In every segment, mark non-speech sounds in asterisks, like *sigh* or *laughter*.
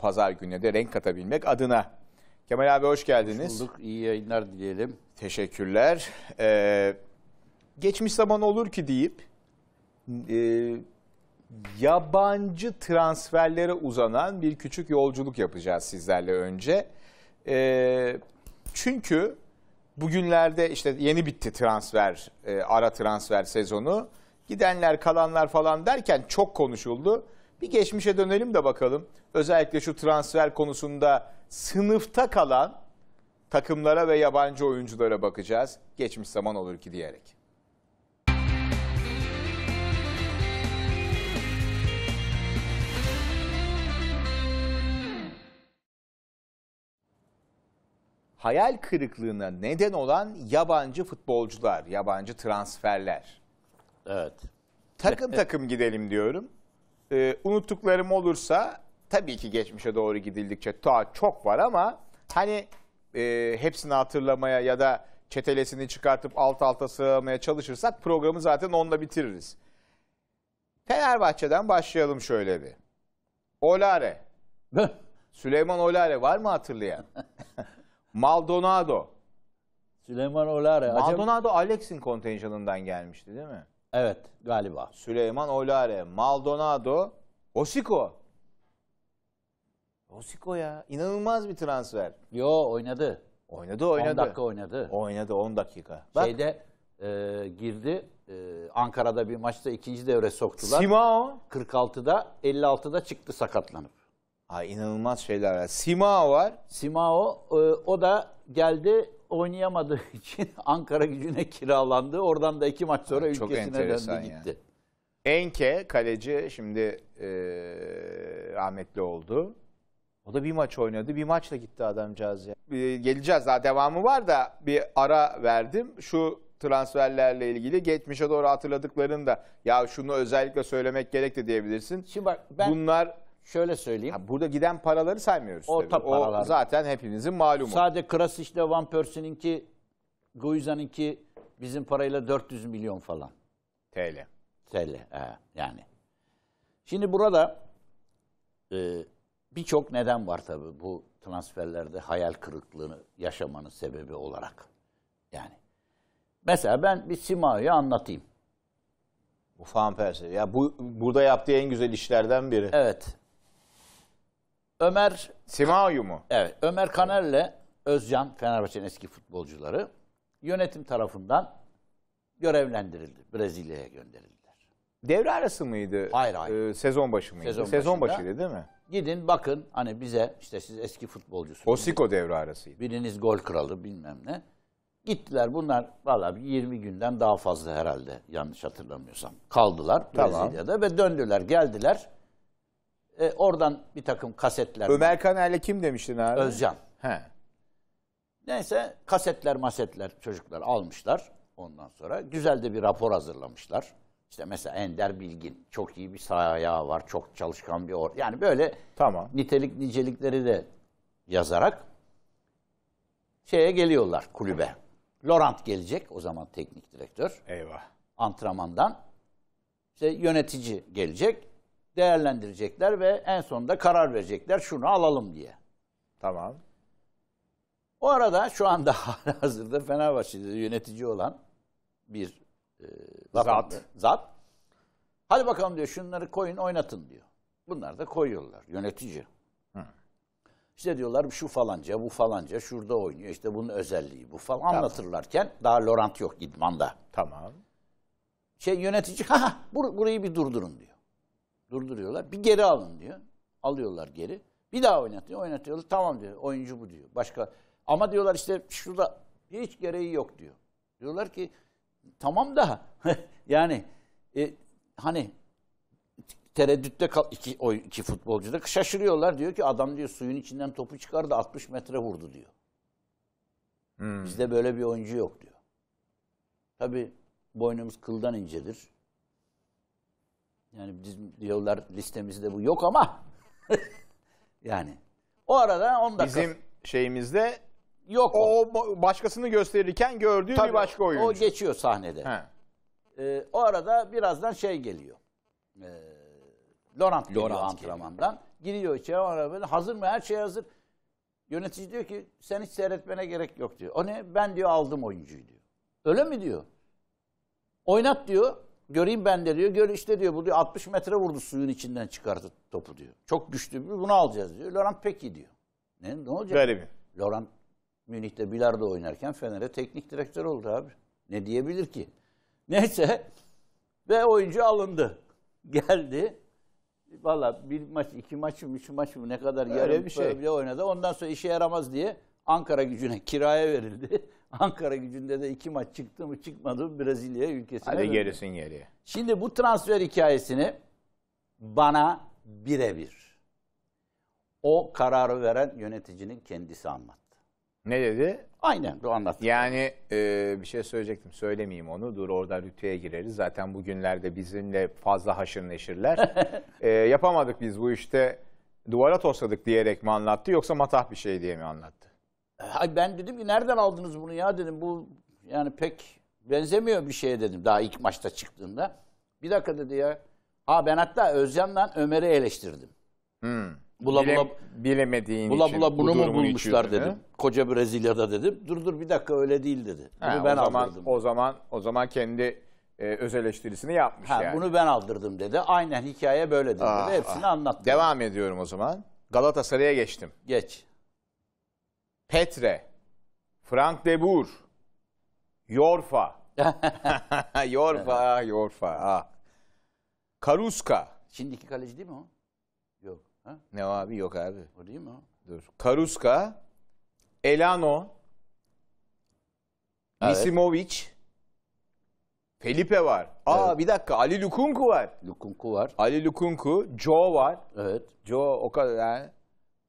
pazar gününe de renk katabilmek adına. Kemal abi hoş geldiniz. Hoş bulduk. İyi yayınlar dileyelim. Teşekkürler. Ee, geçmiş zaman olur ki deyip e, yabancı transferlere uzanan bir küçük yolculuk yapacağız sizlerle önce. E, çünkü bugünlerde işte yeni bitti transfer, e, ara transfer sezonu. Gidenler kalanlar falan derken çok konuşuldu. Bir geçmişe dönelim de bakalım. Özellikle şu transfer konusunda sınıfta kalan takımlara ve yabancı oyunculara bakacağız. Geçmiş zaman olur ki diyerek. hayal kırıklığına neden olan yabancı futbolcular, yabancı transferler. Evet. Takım takım gidelim diyorum. E, unuttuklarım olursa tabii ki geçmişe doğru gidildikçe daha çok var ama hani e, hepsini hatırlamaya ya da çetelesini çıkartıp alt alta sığamaya çalışırsak programı zaten onunla bitiririz. Fenerbahçe'den başlayalım şöyle bir. Olare. Süleyman Olare var mı hatırlayan? *laughs* Maldonado. Süleyman Olare. Maldonado Alex'in kontenjanından gelmişti değil mi? Evet galiba. Süleyman Olare, Maldonado, Osiko. Osiko ya inanılmaz bir transfer. Yo oynadı. Oynadı oynadı. 10 dakika oynadı. Oynadı 10 dakika. Bak. Şeyde e, girdi e, Ankara'da bir maçta ikinci devre soktular. Simao. 46'da 56'da çıktı sakatlanıp. Ha inanılmaz şeyler var. Simao var. Simao e, o da geldi oynayamadığı *laughs* için Ankara gücüne kiralandı. Oradan da iki maç sonra Çok ülkesine döndü gitti. Enke kaleci şimdi e, rahmetli oldu. O da bir maç oynadı. Bir maçla gitti adamcağız ya. E, geleceğiz daha devamı var da bir ara verdim. Şu transferlerle ilgili geçmişe doğru hatırladıklarını da ya şunu özellikle söylemek gerek diyebilirsin. Şimdi bak ben... Bunlar şöyle söyleyeyim. Ha, burada giden paraları saymıyoruz. O, tabii. o zaten hepimizin malumu. Sadece Krasiç'le Van Persie'ninki, Guiza'nınki bizim parayla 400 milyon falan. TL. TL he, yani. Şimdi burada e, birçok neden var tabii bu transferlerde hayal kırıklığını yaşamanın sebebi olarak. Yani mesela ben bir Simao'yu anlatayım. Bu persi. Ya bu burada yaptığı en güzel işlerden biri. Evet. Ömer Simayu mu? Evet. Ömer Kaner'le Özcan Fenerbahçe'nin eski futbolcuları yönetim tarafından görevlendirildi. Brezilya'ya gönderildiler. Devre arası mıydı? Hayır hayır. Ee, sezon başı mıydı? Sezon, sezon başında, başıydı değil mi? Gidin bakın hani bize işte siz eski futbolcusunuz. Osiko devre arasıydı. Biriniz gol kralı bilmem ne. Gittiler bunlar valla 20 günden daha fazla herhalde yanlış hatırlamıyorsam. Kaldılar tamam. Brezilya'da ve döndüler geldiler. E, oradan bir takım kasetler. Ömer Kaner'le kim demiştin abi? Özcan. He. Neyse kasetler masetler çocuklar almışlar ondan sonra. Güzel de bir rapor hazırlamışlar. İşte mesela Ender Bilgin çok iyi bir sağ var, çok çalışkan bir or. Yani böyle tamam. nitelik nicelikleri de yazarak şeye geliyorlar kulübe. Laurent gelecek o zaman teknik direktör. Eyvah. Antrenmandan. İşte yönetici gelecek değerlendirecekler ve en sonunda karar verecekler şunu alalım diye. Tamam. O arada şu anda *laughs* hazırda Fenerbahçe'de yönetici olan bir e, zat. zat. Hadi bakalım diyor şunları koyun oynatın diyor. Bunlar da koyuyorlar yönetici. Hı. İşte diyorlar şu falanca bu falanca şurada oynuyor işte bunun özelliği bu falan tamam. anlatırlarken daha Laurent yok idmanda. Tamam. Şey yönetici ha burayı bir durdurun diyor. Durduruyorlar. Bir geri alın diyor. Alıyorlar geri. Bir daha oynatıyor. Oynatıyorlar. Tamam diyor. Oyuncu bu diyor. Başka. Ama diyorlar işte şurada hiç gereği yok diyor. Diyorlar ki tamam da *laughs* yani e, hani tereddütte kal iki, o, iki futbolcu da şaşırıyorlar. Diyor ki adam diyor suyun içinden topu çıkardı 60 metre vurdu diyor. Hmm. Bizde böyle bir oyuncu yok diyor. Tabii boynumuz kıldan incedir. Yani bizim diyorlar listemizde bu yok ama *laughs* yani o arada 10 dakika Bizim şeyimizde yok o. o başkasını gösterirken gördüğü bir başka oyuncu. O geçiyor sahnede. He. Ee, o arada birazdan şey geliyor. Ee, Laurent geliyor antrenmandan. Giriyor içeri o böyle hazır mı her şey hazır. Yönetici diyor ki sen hiç seyretmene gerek yok diyor. O ne ben diyor aldım oyuncuyu diyor. Öyle mi diyor. Oynat diyor. Göreyim ben de diyor. Gör işte diyor bu diyor 60 metre vurdu suyun içinden çıkardı topu diyor. Çok güçlü bir bunu alacağız diyor. Laurent peki diyor. Ne, ne olacak? Garibi. Laurent Münih'te bilardo oynarken Fener'e teknik direktör oldu abi. Ne diyebilir ki? *laughs* Neyse ve oyuncu alındı. *laughs* Geldi. Valla bir maç, iki maç mı, üç maç mı ne kadar yarım bir şey oynadı. Ondan sonra işe yaramaz diye Ankara gücüne *laughs* kiraya verildi. Ankara gücünde de iki maç çıktı mı çıkmadı mı Brezilya ülkesine. Hadi gerisin geriye. Şimdi bu transfer hikayesini bana birebir o kararı veren yöneticinin kendisi anlattı. Ne dedi? Aynen bu anlattı. Yani e, bir şey söyleyecektim söylemeyeyim onu. Dur orada rütüye gireriz. Zaten bugünlerde bizimle fazla haşır neşirler. *laughs* e, yapamadık biz bu işte duvara tosladık diyerek mi anlattı yoksa matah bir şey diye mi anlattı? Ay ben dedim ki nereden aldınız bunu ya dedim. Bu yani pek benzemiyor bir şeye dedim daha ilk maçta çıktığında. Bir dakika dedi ya. Ha ben hatta Özcan'dan Ömer'i eleştirdim. Hmm. Bula bula bilemediğin bula için. Bula bunu mu bulmuşlar dedim. He? Koca Brezilya'da dedim. Dur dur bir dakika öyle değil dedi. Bunu ha, ben o zaman, aldırdım. O zaman o zaman kendi e, öz eleştirisini yapmış ha, yani. Bunu ben aldırdım dedi. Aynen hikaye böyle dedi. Ah, Hepsini ah. anlattı. Devam ediyorum o zaman. Galatasaray'a geçtim. Geç. Petre, Frank de Boer, Yorfa. yorfa, *laughs* ah, Yorfa. Ah. Karuska. Şimdiki kaleci değil mi o? Yok. Ha? Ne abi? Yok abi. O değil mi o? Dur. Karuska, Elano, evet. Misimovic, Felipe var. Aa evet. bir dakika Ali Lukunku var. Lukunku var. Ali Lukunku, Joe var. Evet. Joe o kadar yani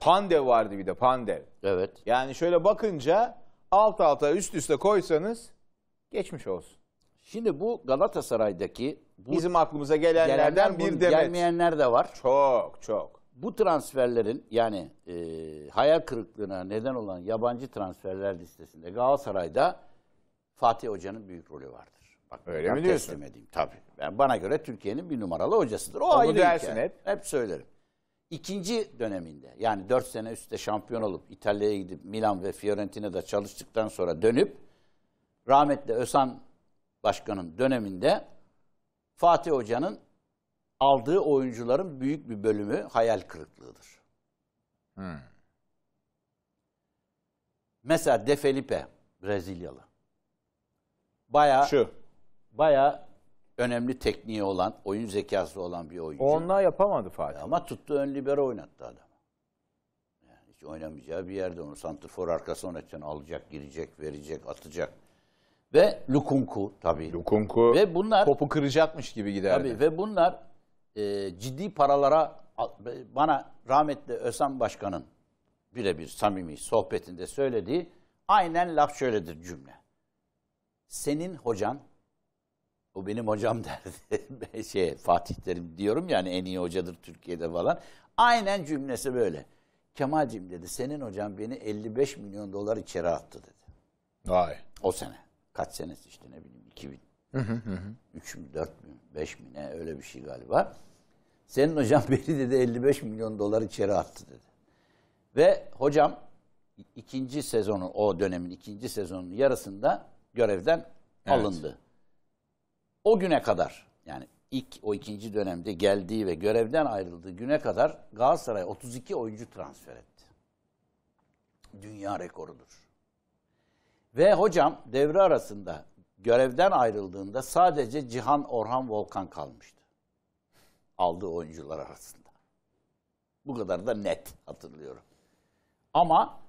Pandev vardı bir de Pandev. Evet. Yani şöyle bakınca alt alta üst üste koysanız geçmiş olsun. Şimdi bu Galatasaray'daki bu bizim aklımıza gelenlerden bir demet. Gelmeyenler de var. Çok çok. Bu transferlerin yani e, hayal kırıklığına neden olan yabancı transferler listesinde Galatasaray'da Fatih Hoca'nın büyük rolü vardır. Bak, Öyle mi diyorsun? Teslim edeyim tabii. Yani bana göre Türkiye'nin bir numaralı hocasıdır. O Onu ayrı dersin hep. Hep söylerim ikinci döneminde yani dört sene üstte şampiyon olup İtalya'ya gidip Milan ve Fiorentina'da çalıştıktan sonra dönüp rahmetli Ösan Başkan'ın döneminde Fatih Hoca'nın aldığı oyuncuların büyük bir bölümü hayal kırıklığıdır. Hmm. Mesela De Felipe Brezilyalı. Baya Şu. Baya önemli tekniği olan, oyun zekası olan bir oyuncu. Onlar yapamadı Fatih. Ama tuttu ön libero oynattı adam. Yani hiç oynamayacağı bir yerde onu santrfor arkası oynatacaksın. Alacak, girecek, verecek, atacak. Ve Lukunku tabii. Lukunku ve bunlar topu kıracakmış gibi giderdi. Tabii ve bunlar e, ciddi paralara bana rahmetli Ösem Başkan'ın birebir samimi sohbetinde söylediği aynen laf şöyledir cümle. Senin hocan o benim hocam *laughs* derdi. şey Fatih Terim diyorum yani en iyi hocadır Türkiye'de falan. Aynen cümlesi böyle. Kemal'cim dedi senin hocam beni 55 milyon dolar içeri attı dedi. Vay. O sene. Kaç senesi işte ne bileyim 2000. Hı hı hı. 3 mü 4 mü 5 mi ne öyle bir şey galiba. Senin hocam *laughs* beni dedi 55 milyon dolar içeri attı dedi. Ve hocam ikinci sezonu o dönemin ikinci sezonun yarısında görevden alındı o güne kadar yani ilk o ikinci dönemde geldiği ve görevden ayrıldığı güne kadar Galatasaray 32 oyuncu transfer etti. Dünya rekorudur. Ve hocam devre arasında görevden ayrıldığında sadece Cihan Orhan Volkan kalmıştı. Aldığı oyuncular arasında. Bu kadar da net hatırlıyorum. Ama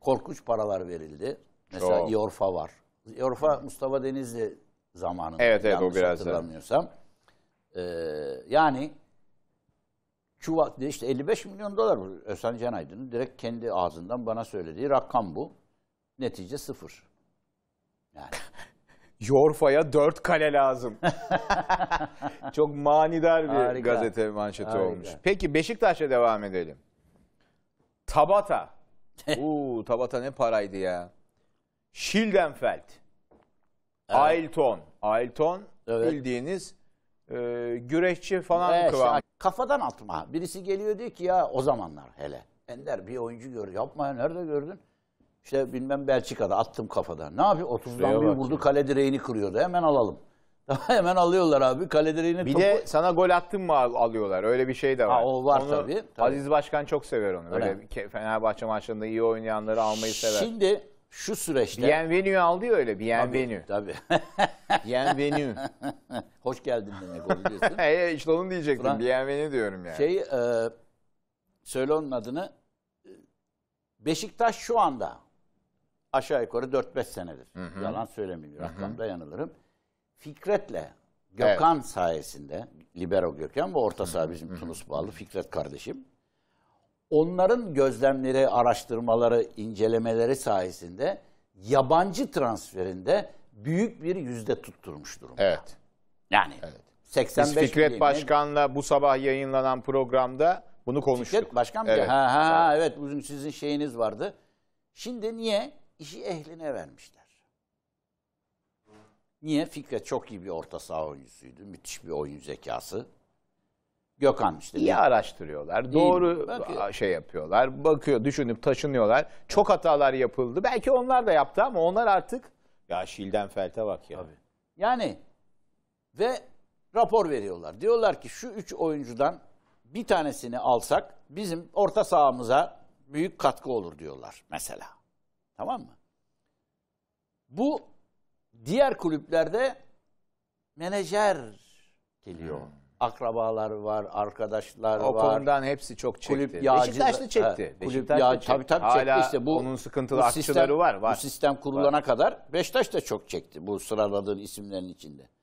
korkunç paralar verildi. Mesela Yorfa var. Yorfa Mustafa Denizli zamanında. Evet evet o biraz hatırlamıyorsam. Ee, yani çuval işte 55 milyon dolar bu Özhan Can direkt kendi ağzından bana söylediği rakam bu. Netice sıfır. Yani. *laughs* Yorfa'ya dört kale lazım. *laughs* Çok manidar bir Harika. gazete manşeti Harika. olmuş. Peki Beşiktaş'a devam edelim. Tabata. *laughs* Uuu Tabata ne paraydı ya. Schildenfeld. Evet. Ailton. Ailton evet. bildiğiniz e, güreşçi falan evet, kıvam. Şey, kafadan atma. Birisi geliyor diyor ki ya o zamanlar hele. Ender bir oyuncu gör. Yapma ya nerede gördün? İşte bilmem Belçika'da attım kafadan. Ne yapıyor? 30'dan bir vurdu kale direğini kırıyordu. Hemen alalım. *laughs* Hemen alıyorlar abi kale direğini. Bir topu... de sana gol attın mı alıyorlar. Öyle bir şey de var. Ha, o var onu, tabii, tabii. Aziz Başkan çok sever onu. Böyle Fenerbahçe maçlarında iyi oynayanları almayı sever. Şimdi şu süreçte... Bienvenue al diyor öyle, bienvenue. Tabii. tabii. *laughs* bienvenue. *laughs* Hoş geldin demek o biliyorsun. e, işte onu diyecektim, Fran... bienvenue diyorum yani. Şey, e, söyle onun adını. Beşiktaş şu anda aşağı yukarı 4-5 senedir. Hı hı. Yalan söylemiyorum, rakamda yanılırım. Fikret'le Gökhan evet. sayesinde, Libero Gökhan Bu orta saha bizim Tunus bağlı Fikret kardeşim onların gözlemleri, araştırmaları, incelemeleri sayesinde yabancı transferinde büyük bir yüzde tutturmuş durumda. Evet. Yani evet. 85 Biz Fikret milyon. Başkan'la bu sabah yayınlanan programda bunu konuştuk. Fikret Başkan evet. ha ha evet bugün sizin şeyiniz vardı. Şimdi niye işi ehline vermişler? Niye Fikret çok iyi bir orta saha oyuncusuydu. Müthiş bir oyun zekası. Gökhan işte. İyi araştırıyorlar. Değil doğru Bakıyor. şey yapıyorlar. Bakıyor, düşünüp taşınıyorlar. Çok hatalar yapıldı. Belki onlar da yaptı ama onlar artık ya Şil'den Felt'e bak ya. Tabii. yani ve rapor veriyorlar. Diyorlar ki şu üç oyuncudan bir tanesini alsak bizim orta sahamıza büyük katkı olur diyorlar mesela. Tamam mı? Bu diğer kulüplerde menajer geliyor. Hmm akrabalar var, arkadaşlar o var. O konudan hepsi çok çekti. Kulüp yağcı, Beşiktaşlı çekti. He, kulüp yağcı, tabii tabii Hala çekti. İşte bu, onun sıkıntılı bu sistem, var, var. Bu sistem kurulana var. kadar Beşiktaş da çok çekti bu sıraladığın isimlerin içinde.